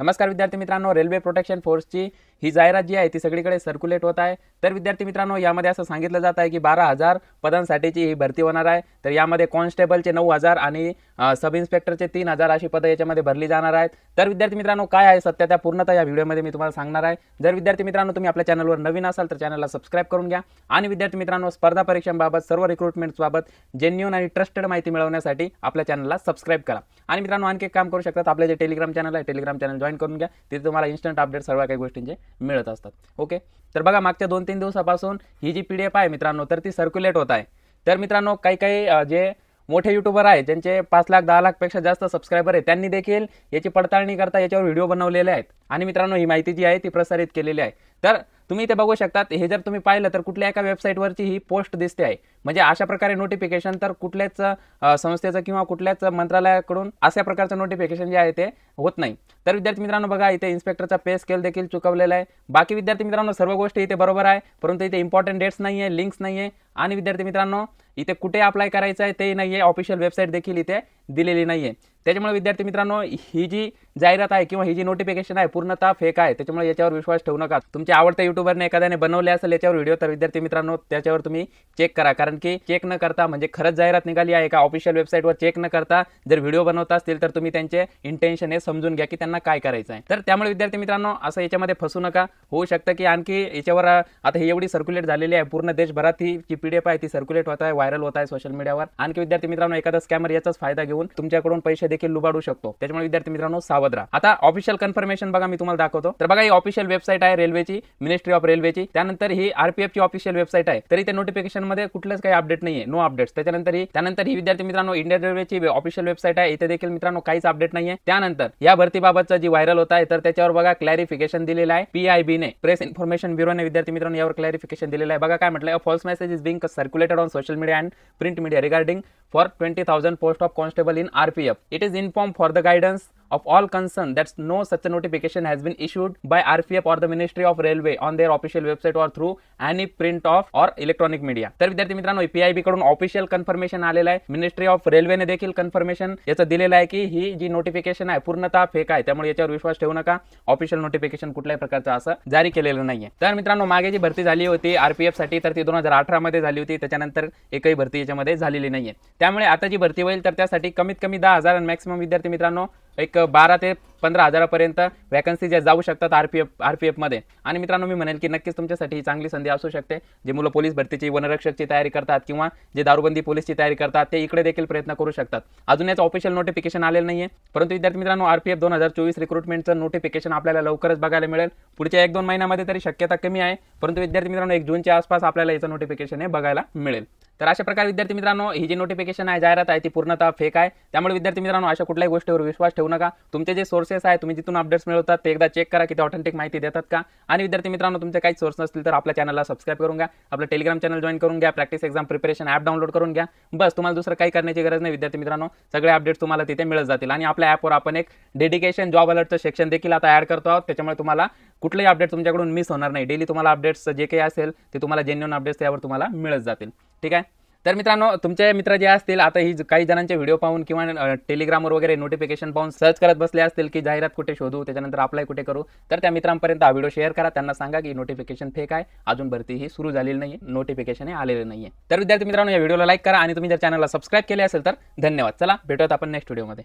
नमस्कार विद्यार्थी मित्रांनो रेल्वे प्रोटेक्शन फोर्स ची ही जाहिरात जी आहे ती सगळीकडे सर्क्युलेट होत आहे तर विद्यार्थी मित्रांनो यामध्ये असं सांगितलं जात आहे की बारा हजार पदांसाठीची ही भरती होणार आहे तर यामध्ये कॉन्स्टेबलचे नऊ हजार आणि सब इन्स्पेक्टरचे तीन हजार अशी पदं याच्यामध्ये भरली जाणार आहेत तर विद्यार्थी मित्रांनो काय आहे सत्य त्या पूर्णतः या व्हिडिओमध्ये मी तुम्हाला सांगणार आहे जर विद्यार्थी मित्रांनो तुम्ही आपल्या चॅनलवर नवीन असाल तर चॅनलला सबस्क्राईब करून घ्या आणि विद्यार्थी मित्रांनो स्पर्धा परीक्षांबाबत सर्व रिक्रुटमेंट्सबाबत जेन्युन आणि ट्रस्टेड माहिती मिळवण्यासाठी आपल्या चॅनलला सबस्क्राईब करा आणि मित्रांनो आणखी काम करू शकतात आपले जे टेलिग्राम चॅनल आहे टेलिग्राम चॅनल जॉईन करून घ्या तिथे तुम्हाला इन्स्टंट अपडेट सर्व काही गोष्टींचे मिळत असतात ओके तर बघा मागच्या दोन तीन दिवसापासून ही जी पी डी एफ आहे मित्रांनो तर ती सर्क्युलेट होत आहे तर मित्रांनो काही काही जे मोठे युट्युबर आहेत ज्यांचे पाच लाख दहा लाखपेक्षा जास्त सबस्क्रायबर आहेत त्यांनी देखील याची पडताळणी करता याच्यावर व्हिडिओ बनवलेले आहेत आणि मित्रांनो ही माहिती जी आहे ती प्रसारित केलेली आहे तर तुम्ही इथे बघू शकतात हे जर तुम्ही पाहिलं तर कुठल्या एका वेबसाईटवरची ही पोस्ट दिसते आहे म्हणजे अशा प्रकारे नोटिफिकेशन तर कुठल्याच संस्थेचं किंवा कुठल्याच मंत्रालयाकडून अशा प्रकारचं नोटिफिकेशन जे आहे ते होत नाही तर विद्यार्थी मित्रांनो बघा इथे इन्स्पेक्टरचा पे स्केल देखील चुकवलेला आहे बाकी विद्यार्थी मित्रांनो सर्व गोष्टी इथे बरोबर आहे परंतु इथे इम्पॉर्टंट डेट्स नाही आहे लिंक्स नाही आहे आणि विद्यार्थी मित्रांनो इथे कुठे अप्लाय करायचं आहे ते नाही आहे ऑफिशियल वेबसाईट देखील इथे दिलेली नाही आहे त्याच्यामुळे विद्यार्थी मित्रांनो ही जी जाहिरात आहे किंवा ही जी नोटिफिकेशन आहे पूर्णतः फेक आहे त्याच्यामुळे याच्यावर विश्वास ठेवू नका तुमच्या आवडत्या युट्यूबरने एखाद्याने बनवले असेल याच्यावर व्हिडिओ तर विद्यार्थी मित्रांनो त्याच्यावर तुम्ही चेक करा कारण की चेक न करता म्हणजे खरंच जाहिरात निघाली आहे का ऑफिशियल वेबसाईटवर चेक न करता जर व्हिडिओ बनवत असतील तर तुम्ही त्यांचे इंटेन्शन हे समजून घ्या की त्यांना काय करायचं आहे तर त्यामुळे विद्यार्थी मित्रांनो असं याच्यामध्ये फसू नका होऊ शकतं की आणखी याच्यावर आता ही एवढी सर्क्युलेट झालेली आहे पूर्ण देशभरात ही जी पी डी एफ आहे ती सर्क्युलेट होत आहे व्हायरल होत आहे सोशल मीडियावर आणखी विद्यार्थी मित्रांनो एखादा स्कॅमर याचाच फायदा घेऊन घेऊन तुमच्याकडून पैसे देखील लुबाडू शकतो त्याच्यामुळे विद्यार्थी मित्रांनो सावध राहा आता ऑफिशियल कन्फर्मेशन बघा मी तुम्हाला दाखवतो तर बघा ही ऑफिशियल वेबसाईट आहे रेल्वेची मिनिस्ट्री ऑफ रेल्वेची त्यानंतर ही आरपीएफची ऑफिशियल वेबसाईट आहे तरी त्या नोटिफिकेशन मध्ये कुठलंच काही अपडेट नाहीये नो अपडेट्स त्याच्यानंतर ही त्यानंतर ही विद्यार्थी मित्रांनो इंडियन रेल्वेची ऑफिशियल वेबसाईट आहे इथे देखील मित्रांनो काहीच अपडेट नाहीये त्यानंतर या भरतीबाबतचा जी व्हायरल होत आहे तर त्याच्यावर बघा क्लॅरिफिकेशन दिलेलं आहे पीआयबी ने प्रेस इन्फॉर्मेशन ने विद्यार्थी मित्रांनो यावर क्लॅरिफिकेशन दिलेलं आहे बघा काय म्हटलं false message is being circulated on social media and print media regarding for twenty thousand post of constable available in RPF. It is in form for the guidance of all concerned that no such a notification has been issued by RPF or the Ministry of Railway on their official website or through any print of or electronic media. तर विद्यार्थी मित्रांनो PIB कडून official confirmation आलेलं आहे ministry of रेल्वेने देखील confirmation याचं दिलेलं आहे की ही जी नोटिफिकेशन आहे पूर्णतः फेक आहे त्यामुळे याच्यावर विश्वास ठेवू नका ऑफिशियल नोटिफिकेशन कुठल्याही प्रकारचं असं जारी केलेलं नाहीये तर मित्रांनो मागे जी भरती झाली होती आरपीएफ साठी तर ती दोन हजार अठरामध्ये झाली होती त्याच्यानंतर एकही भरती याच्यामध्ये झालेली नाहीये त्यामुळे आता जी भरती होईल तर त्यासाठी कमीत कमी दहा हजार आणि मॅक्सिमम विद्यार्थी मित्रांनो एक बारा ते पंधरा हजारापर्यंत वॅकन्सी ज्या जाऊ शकतात R P F R P एफमध्ये आणि मित्रांनो मी म्हणेल की नक्कीच तुमच्यासाठी चांगली संधी असू शकते जे मुलं पोलीस भरतीची वनरक्षकची तयारी करतात किंवा जे दारूबंदी पोलीसची तयारी करतात ते इकडे देखील प्रयत्न करू शकतात अजून याचं ऑफिशियल नोटिफिकेशन आलेलं नाही आहे परंतु विद्यार्थी मित्रांनो आर पी एफ दोन हजार चोवीस रिक्रुटमेंटचं नोटिफिकेशन आपल्याला लवकरच बघायला मिळेल पुढच्या एक दोन महिन्यामध्ये तरी शक्यता कमी आहे परंतु विद्यार्थी मित्रांनो एक जूनच्या आसपास आपल्याला याचं नोटिफिकेशन हे बघायला मिळेल तर अशा प्रकारे विद्यार्थी मित्रांनो ही जी नोटिफिकेशन आहे जाहिरात आहे ती पूर्णतः फेक आहे त्यामुळे विद्यार्थी मित्रांनो अशा कुठल्याही गोष्टीवर विश्वास ठेवू नका तुमचे जे सोर्सेस आहे तुम्ही जिथून अपडेट्स मिळवतात ते एकदा चेक करा की ते ऑथेंटिक माहिती देतात का आणि विद्यार्थी मित्रांनो तुमचे काही सोर्स नसतील तर आपल्या चॅनलला सबस्क्राईब करून घ्या आपलं टेलिग्राम चॅनल जॉईन करून घ्या practice exam preparation app download करून घ्या बस तुम्हाला दुसरं काही करण्याची गरज नाही विद्यार्थी मित्रांनो सगळे अपडेट्स तुम्हाला तिथे मिळत जातील आणि आपल्या ॲपवर आपण एक डेडिकेशन जॉब अलर्टचं सेक्शन देखील आता ॲड करतो आहोत त्याच्यामुळे तुम्हाला कुठलंही अपडेट तुमच्याकडून मिस होणार नाही डेली तुम्हाला अपडेट्स जे काही असेल ते तुम्हाला जेन्युन अपडेट्स त्यावर तुम्हाला मिळत जातील ठीक आहे तर मित्रांनो तुमचे मित्र जे असतील आता ही काही जणांचे व्हिडिओ पाहून किंवा टेलिग्रामवर वगैरे नोटिफिकेशन पाहून सर्च करत बसले असतील की जाहिरात कुठे शोधू त्याच्यानंतर अप्लाय कुठे करू तर त्या मित्रांपर्यंत हा व्हिडिओ शेअर करा त्यांना सांगा की नोटिफिकेशन फेक आहे अजून भरती ही सुरू झालेली नाही नोटिफिकेशन हे आलेले नाही तर विद्यार्थी मित्रांनो या व्हिडिओला लाईक करा आणि तुम्ही जर चॅनलला सबस्क्राईब केले असेल तर धन्यवाद चला भेटूयात आपण नेक्स्ट व्हिडिओमध्ये